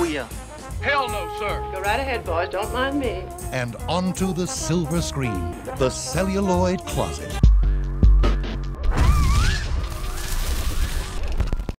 queer. Hell no, sir. Go right ahead, boys. Don't mind me. And onto the silver screen, the celluloid closet.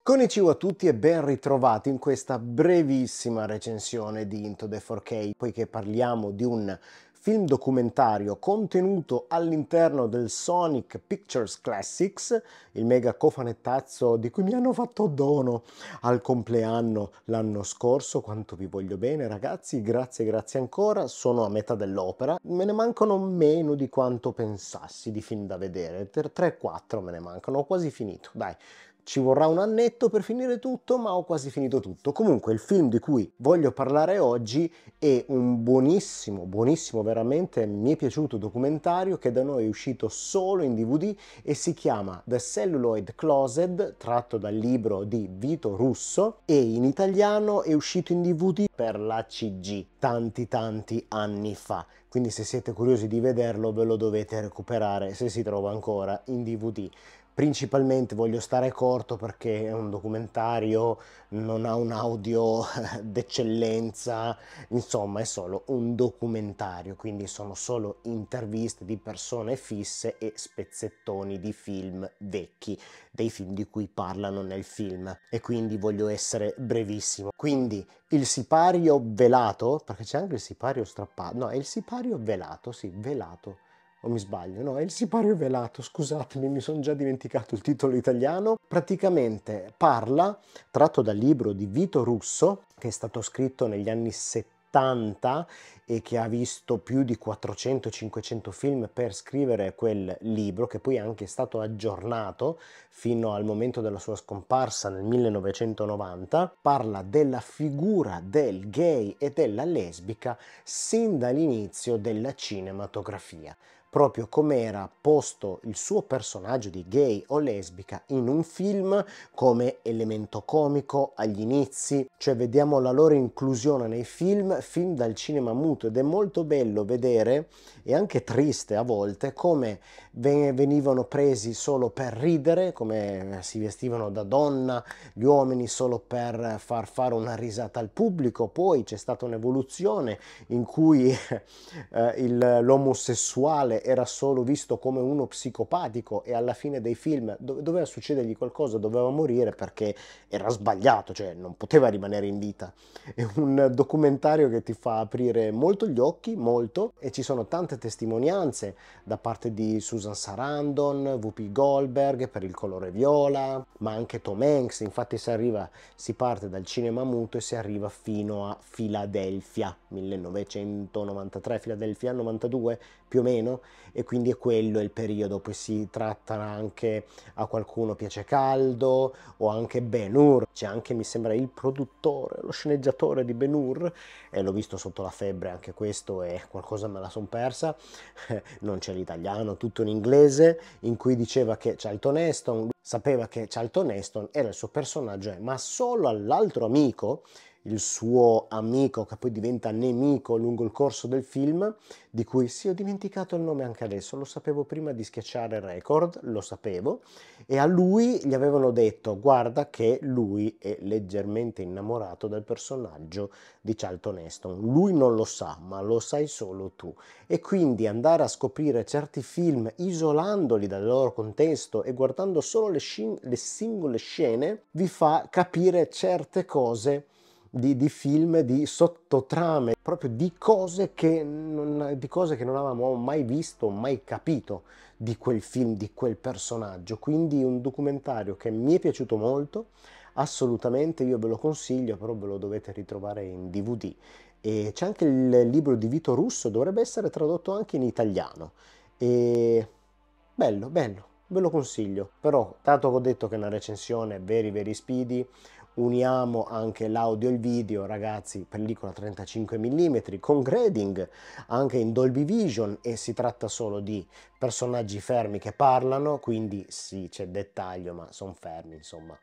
Konnichiwa a tutti e ben ritrovati in questa brevissima recensione di Into the 4K, poiché parliamo di un film documentario contenuto all'interno del Sonic Pictures Classics, il mega cofanettazzo di cui mi hanno fatto dono al compleanno l'anno scorso. Quanto vi voglio bene, ragazzi, grazie, grazie ancora. Sono a metà dell'opera, me ne mancano meno di quanto pensassi di film da vedere, per 3-4 me ne mancano, ho quasi finito, dai ci vorrà un annetto per finire tutto, ma ho quasi finito tutto. Comunque il film di cui voglio parlare oggi è un buonissimo, buonissimo veramente, mi è piaciuto documentario che da noi è uscito solo in DVD e si chiama The Celluloid Closed, tratto dal libro di Vito Russo e in italiano è uscito in DVD per la CG tanti tanti anni fa. Quindi se siete curiosi di vederlo ve lo dovete recuperare se si trova ancora in DVD principalmente voglio stare corto perché è un documentario, non ha un audio d'eccellenza, insomma è solo un documentario, quindi sono solo interviste di persone fisse e spezzettoni di film vecchi, dei film di cui parlano nel film e quindi voglio essere brevissimo. Quindi il sipario velato, perché c'è anche il sipario strappato, no è il sipario velato, sì, velato o mi sbaglio? No, è il sipario velato, scusatemi, mi sono già dimenticato il titolo italiano. Praticamente parla, tratto dal libro di Vito Russo, che è stato scritto negli anni 70 e che ha visto più di 400-500 film per scrivere quel libro che poi è anche stato aggiornato fino al momento della sua scomparsa nel 1990, parla della figura del gay e della lesbica sin dall'inizio della cinematografia proprio come era posto il suo personaggio di gay o lesbica in un film come elemento comico agli inizi, cioè vediamo la loro inclusione nei film, film dal cinema muto ed è molto bello vedere e anche triste a volte come venivano presi solo per ridere, come si vestivano da donna gli uomini solo per far fare una risata al pubblico, poi c'è stata un'evoluzione in cui eh, l'omosessuale era solo visto come uno psicopatico e alla fine dei film doveva succedergli qualcosa, doveva morire perché era sbagliato, cioè non poteva rimanere in vita. È un documentario che ti fa aprire molto gli occhi, molto, e ci sono tante testimonianze da parte di Susan Sarandon, V.P. Goldberg per il colore viola, ma anche Tom Hanks, infatti si arriva, si parte dal cinema muto e si arriva fino a Filadelfia, 1993, Filadelfia 92 più o meno, e quindi è quello il periodo, poi si tratta anche a qualcuno piace caldo o anche Ben Hur, c'è anche mi sembra il produttore, lo sceneggiatore di Ben Hur e l'ho visto sotto la febbre anche questo e qualcosa me la son persa, non c'è l'italiano, tutto in inglese in cui diceva che Charlton Heston sapeva che Charlton Heston era il suo personaggio, eh, ma solo all'altro amico il suo amico che poi diventa nemico lungo il corso del film, di cui sì, ho dimenticato il nome anche adesso, lo sapevo prima di schiacciare il record, lo sapevo, e a lui gli avevano detto guarda che lui è leggermente innamorato del personaggio di Charlton Heston, lui non lo sa, ma lo sai solo tu. E quindi andare a scoprire certi film isolandoli dal loro contesto e guardando solo le, sci- le singole scene vi fa capire certe cose di, di, film, di sottotrame, proprio di cose, che non, di cose che non avevamo mai visto, mai capito di quel film, di quel personaggio. Quindi un documentario che mi è piaciuto molto, assolutamente io ve lo consiglio, però ve lo dovete ritrovare in DVD. E c'è anche il libro di Vito Russo, dovrebbe essere tradotto anche in italiano. E bello, bello, ve lo consiglio. Però, dato che ho detto che è una recensione veri veri speedy, uniamo anche l'audio e il video ragazzi pellicola 35 mm con grading anche in Dolby Vision e si tratta solo di personaggi fermi che parlano quindi sì c'è dettaglio ma sono fermi insomma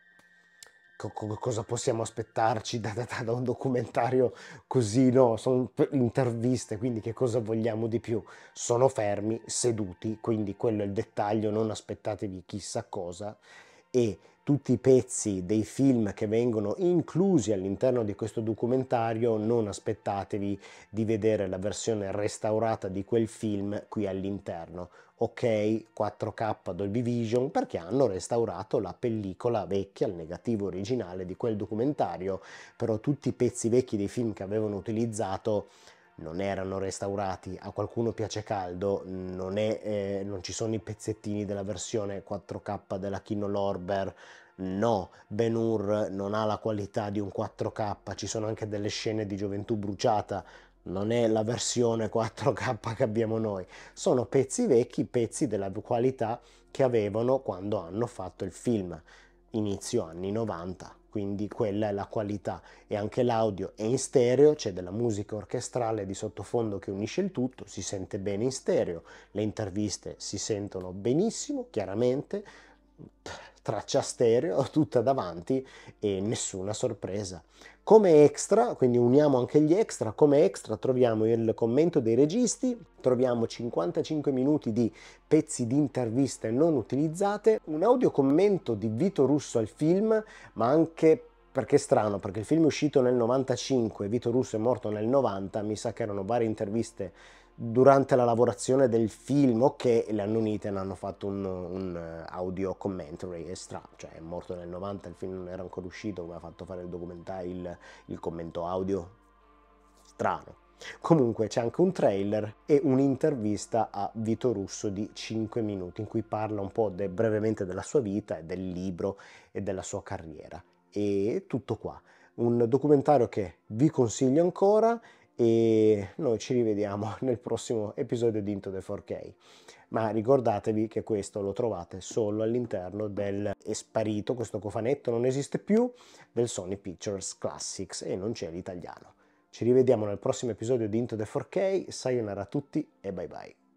cosa possiamo aspettarci da, da, da, un documentario così no sono interviste quindi che cosa vogliamo di più sono fermi seduti quindi quello è il dettaglio non aspettatevi chissà cosa e tutti i pezzi dei film che vengono inclusi all'interno di questo documentario, non aspettatevi di vedere la versione restaurata di quel film qui all'interno. Ok, 4K Dolby Vision perché hanno restaurato la pellicola vecchia, il negativo originale di quel documentario, però tutti i pezzi vecchi dei film che avevano utilizzato non erano restaurati, a qualcuno piace caldo, non, è, eh, non ci sono i pezzettini della versione 4K della Kino Lorber, no, Ben Hur non ha la qualità di un 4K, ci sono anche delle scene di gioventù bruciata, non è la versione 4K che abbiamo noi, sono pezzi vecchi, pezzi della qualità che avevano quando hanno fatto il film, inizio anni 90 quindi quella è la qualità e anche l'audio è in stereo, c'è della musica orchestrale di sottofondo che unisce il tutto, si sente bene in stereo, le interviste si sentono benissimo, chiaramente traccia stereo tutta davanti e nessuna sorpresa. Come extra, quindi uniamo anche gli extra, come extra troviamo il commento dei registi, troviamo 55 minuti di pezzi di interviste non utilizzate, un audio commento di Vito Russo al film, ma anche perché è strano, perché il film è uscito nel 95, Vito Russo è morto nel 90, mi sa che erano varie interviste durante la lavorazione del film o che le hanno unite e hanno fatto un, un, eh, audio commentary è strano, cioè è morto nel 90, il film non era ancora uscito, come ha fatto fare il documentario, il, il commento audio. Strano. Comunque c'è anche un trailer e un'intervista a Vito Russo di 5 minuti in cui parla un po' de, brevemente della sua vita e del libro e della sua carriera e tutto qua. Un documentario che vi consiglio ancora e noi ci rivediamo nel prossimo episodio di Into the 4K. Ma ricordatevi che questo lo trovate solo all'interno del è sparito questo cofanetto, non esiste più del Sony Pictures Classics e non c'è l'italiano. Ci rivediamo nel prossimo episodio di Into the 4K. Sayonara a tutti e bye bye.